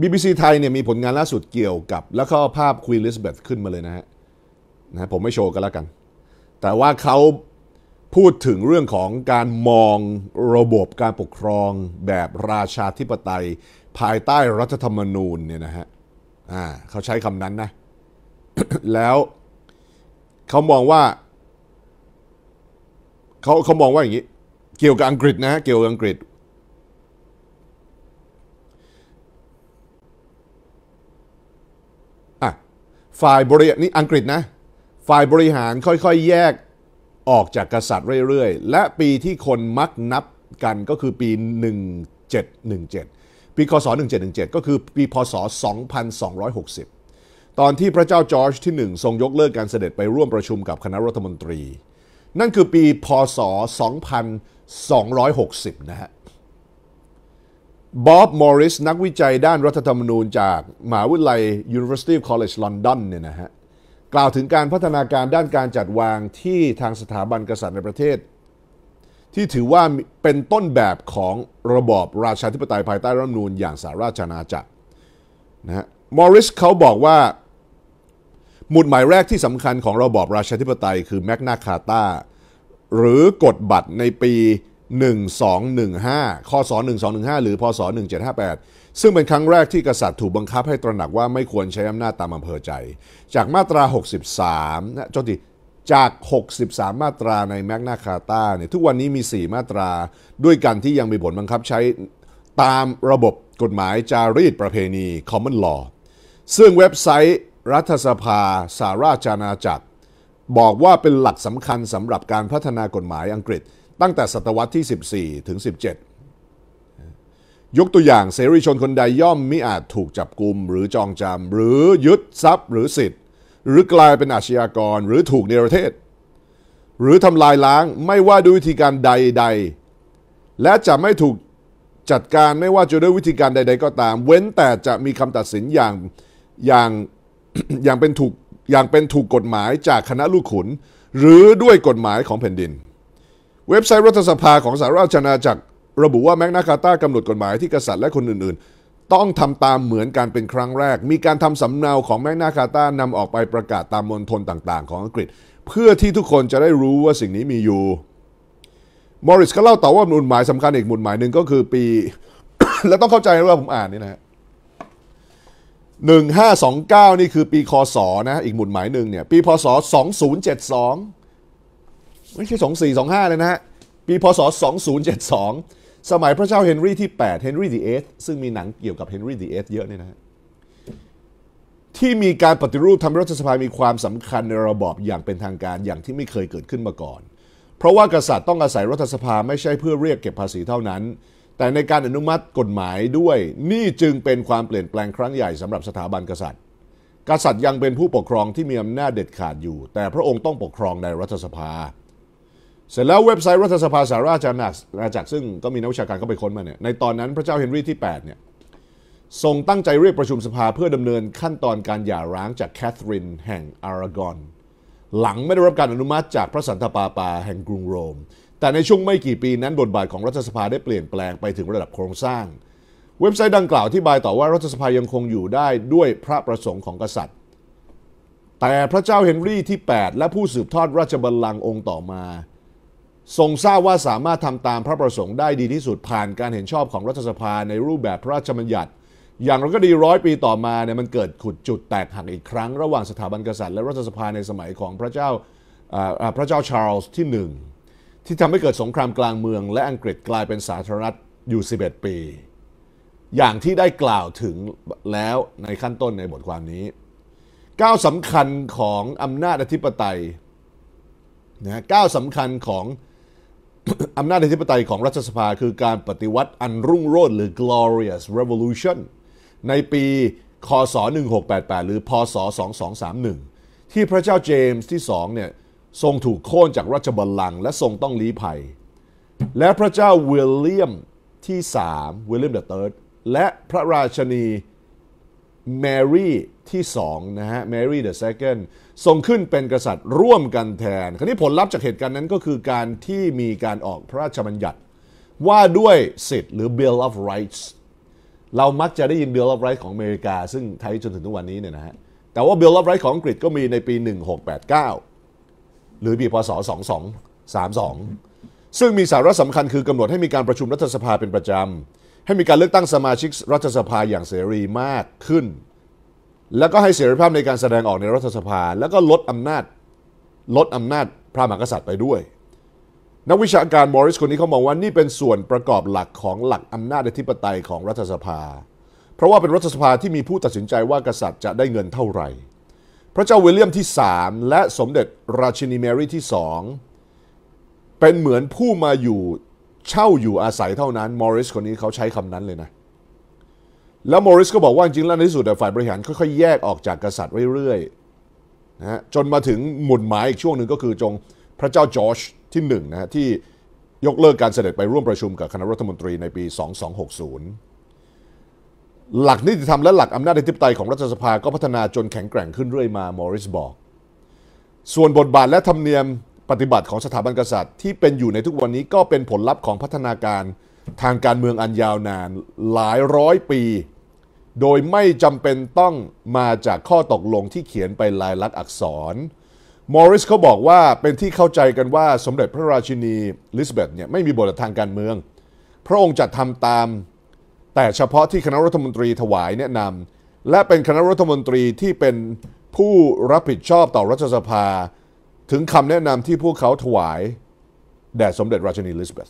BBC ไทยเนี่ยมีผลงานล่าสุดเกี่ยวกับ แล้วก็ภาพควีนลิสเบธขึ้นมาเลยนะฮะนะผมไม่โชว์ก็แล้วกัน แต่ว่าเขาพูดถึงเรื่องของการมองระบบการปกครองแบบราชาธิปไตย ภายใต้รัฐธรรมนูญเนี่ยนะฮะอ่าเขาใช้คำนั้นนะแล้วเขามองว่าเขาเขามองว่าอย่างนี้ เกี่ยวกับอังกฤษนะฮะเกี่ยวกับอังกฤษฝ่ายบรินี่อังกฤษนะฝ่ายบริหารค่อยๆแยกออกจากกษัตริย์เรื่อยๆ และปีที่คนมักนับกันก็คือปี 1717 ปีคศ1717 ก็คือปี พศ 2260 ตอนที่พระเจ้าจอร์จที่ 1 ทรงยกเลิกการเสด็จไปร่วมประชุมกับคณะรัฐมนตรี นั่นคือปี พศ2260นะฮะบ๊อบ มอริส นักวิจัยด้านรัฐธรรมนูญ จากมหาวิทยาลัย University of College London เนี่ยนะฮะ กล่าวถึงการพัฒนาการด้านการจัดวางที่ทางสถาบันกษัตริย์ในประเทศ ที่ถือว่าเป็นต้นแบบของระบอบราชาธิปไตยภายใต้รัฐธรรมนูญอย่างสาราชอาณาจักรนะฮะ มอริสเขาบอกว่า หมุดหมายแรกที่สำคัญของระบอบราชาธิปไตย คือแมกนาคาตาหรือกฎบัตรในปี1215คศ1215หรือพศ1758ซึ่งเป็นครั้งแรกที่กษัตริย์ถูกบังคับให้ตระหนักว่าไม่ควรใช้อำนาจตามอำเภอใจ จากมาตรา 63นะจดทีจาก 63 มาตราในแมกนาคาตาเนี่ยทุกวันนี้มี 4 มาตราด้วยกันที่ยังมีผลบังคับใช้ตามระบบกฎหมายจารีตประเพณี Common Law ซึ่งเว็บไซต์ รัฐสภาสาราจานาจักรบอกว่าเป็นหลักสำคัญสำหรับการพัฒนากฎหมายอังกฤษตั้งแต่ศตวรรษที่ 14 ถึง 17ยกตัวอย่างเสรีชนคนใดย่อมมิอาจถูกจับกุมหรือจองจำ หรือยึดทรัพย์ หรือสิทธิ์ หรือกลายเป็นอาชญากร หรือถูกเนรเทศ หรือทำลายล้างไม่ว่าด้วยวิธีการใด ๆ และจะไม่ถูกจัดการไม่ว่าจะด้วยวิธีการใด ๆ ก็ตาม เว้นแต่จะมีคำตัดสินอย่างอย่างอย่างเป็นถูกอย่างเป็นถูกกฎหมายจากคณะลูกขุนหรือด้วยกฎหมายของแผ่นดินเว็บไซต์รัฐสภาของสหราชอาณาจักรระบุว่าแมกนาคาตา กำหนดกฎหมายที่กษัตริย์และคนอื่นๆ ต้องทำตามเหมือนกันเป็นครั้งแรก มีการทำสำเนาของแมกนาคาตา นำออกไปประกาศตามมณฑลต่างๆ ของอังกฤษ เพื่อที่ทุกคนจะได้รู้ว่าสิ่งนี้มีอยู่มอริสก็เล่าต่อว่าหมุดหมายสำคัญอีกหมุดหมายหนึ่งก็คือปีและต้องเข้าใจว่าผมอ่านนี่นะหนึ่งห้าสองเก้านี่คือปีคศนะอีกหมุดหมายหนึ่งเนี่ยปีพศสองศูนย์เจ็ดสองไม่ใช่2425 เลยนะฮะ ปีพศ 2072 สมัยพระเจ้าเฮนรี่ที่ 8 เฮนรี่ดีเอซึ่งมีหนังเกี่ยวกับเฮนรี่ดีเอเยอะเนี่ยนะฮะ ที่มีการปฏิรูปทำรัฐสภา มีความสำคัญในระบอบอย่างเป็นทางการ อย่างที่ไม่เคยเกิดขึ้นมาก่อน เพราะว่ากษัตริย์ต้องอาศัยรัฐสภาไม่ใช่เพื่อเรียกเก็บภาษีเท่านั้น แต่ในการอนุมัติกฎหมายด้วย นี่จึงเป็นความเปลี่ยนแปลงครั้งใหญ่สำหรับสถาบันกษัตริย์ กษัตริย์ยังเป็นผู้ปกครองที่มีอำนาจเด็ดขาดอยู่ แต่พระองค์ต้องปกครองในรัฐสภาเสร็จแล้วเว็บไซต์รัฐสภาสหราชอาณาจักรซึ่งก็มีนักวิชาการเข้าไปค้นมาเนี่ยในตอนนั้น พระเจ้าเฮนรี่ที่8เนี่ยทรงตั้งใจเรียกประชุมสภาเพื่อดำเนินขั้นตอนการหย่าร้างจากแคทเธอรีนแห่งอารากอนหลังไม่ได้รับการอนุมัติจากพระสันตะปาปาแห่งกรุงโรม แต่ในช่วงไม่กี่ปี นั้นบทบาทของรัฐสภาได้เปลี่ยนแปลงไปถึงระดับโครงสร้าง เว็บไซต์ดังกล่าวที่บายต่อว่ารัฐสภายังคงอยู่ได้ด้วยพระประสงค์ของกษัตริย์ แต่พระเจ้าเฮนรี่ที่ 8 และผู้สืบทอดราชบัลลังก์องค์ต่อมาทรงทราบว่าสามารถทำตามพระประสงค์ได้ดีที่สุดผ่านการเห็นชอบของรัฐสภาในรูปแบบพระราชบัญญัติ อย่างไรก็ดีร้อยปีต่อมาเนี่ยมันเกิดขุดจุดแตกหักอีกครั้ง ระหว่างสถาบันกษัตริย์และรัฐสภาในสมัยของพระเจ้าพระเจ้าชาร์ลส์ที่หนึ่ง ที่ทำให้เกิดสงครามกลางเมือง และอังกฤษกลายเป็นสาธารณรัฐอยู่ 11 ปี อย่างที่ได้กล่าวถึงแล้วในขั้นต้นในบทความนี้ก้าวสำคัญของอำนาจอธิปไตยนะก้าวสำคัญของอำนาจอธิปไตยของรัฐสภาคือการปฏิวัติอันรุ่งโรจน์หรือ glorious revolution ในปี คศ 1688 หรือ พศ 2231 ที่พระเจ้าเจมส์ที่สองเนี่ย ทรงถูกโค่นจากราชบัลลังก์และทรงต้องลี้ภัย และพระเจ้าวิลเลียมที่สามวิลเลียมเดอะเติร์ดและพระราชนีแมรี่ที่2นะฮะแมรี่เดอะเซคันด์ทรงขึ้นเป็นกษัตริย์ร่วมกันแทน คราวนี้ผลลัพธ์จากเหตุการณ์นั้นก็คือการที่มีการออกพระราชบัญญัติ ว่าด้วยสิทธิ์หรือ Bill of Rights เรามักจะได้ยิน Bill of Rights ของอเมริกาซึ่งไทยจนถึงทุกวันนี้เนี่ยนะฮะ แต่ว่า Bill of Rights ของอังกฤษ ก็มีในปี 1689 หรือปีพศ2232 ซึ่งมีสาระสำคัญคือกำหนดให้มีการประชุมรัฐสภาเป็นประจำให้มีการเลือกตั้งสมาชิกรัฐสภาอย่างเสรีมากขึ้น แล้วก็ให้เสรีภาพในการแสดงออกในรัฐสภา แล้วก็ลดอำนาจลดอำนาจพระมหากษัตริย์ไปด้วย นักวิชาการมอริสคนนี้เขามองว่านี่เป็นส่วนประกอบหลักของหลักอำนาจอธิปไตยของรัฐสภา เพราะว่าเป็นรัฐสภาที่มีผู้ตัดสินใจว่ากษัตริย์จะได้เงินเท่าไหร่ พระเจ้าวิลเลียมที่3และสมเด็จราชินีแมรี่ที่สองเป็นเหมือนผู้มาอยู่เช่าอยู่อาศัยเท่านั้นมอริสคนนี้เขาใช้คำนั้นเลยนะ แล้วมอริสก็บอกว่าจริงๆแล้วในที่สุดฝ่ายบริหารค่อย ๆ แยกออกจากกษัตริย์เรื่อยๆนะฮะจนมาถึงหมุดหมายอีกช่วงหนึ่งก็คือจงพระเจ้าจอร์จที่หนึ่งนะฮะที่ยกเลิกการเสด็จไปร่วมประชุมกับคณะรัฐมนตรีในปี 2260 หลักนิติธรรมและหลักอำนาจในทิปไตยของรัฐสภาก็พัฒนาจนแข็งแกร่งขึ้นเรื่อยมามอริสบอก ส่วนบทบาทและธรรมเนียมปฏิบัติของสถาบันกษัตริย์ที่เป็นอยู่ในทุกวันนี้ก็เป็นผลลัพธ์ของพัฒนาการทางการเมืองอันยาวนานหลายร้อยปี โดยไม่จำเป็นต้องมาจากข้อตกลงที่เขียนไปลายลักษณ์อักษร มอริสเขาบอกว่าเป็นที่เข้าใจกันว่าสมเด็จพระราชินีลิซเบธเนี่ยไม่มีบททางการเมือง พระองค์จัดทำตาม แต่เฉพาะที่คณะรัฐมนตรีถวายแนะนำและเป็นคณะรัฐมนตรีที่เป็นผู้รับผิดชอบต่อรัฐสภาถึงคำแนะนำที่พวกเขาถวาย แด่สมเด็จราชินีลิซเบธ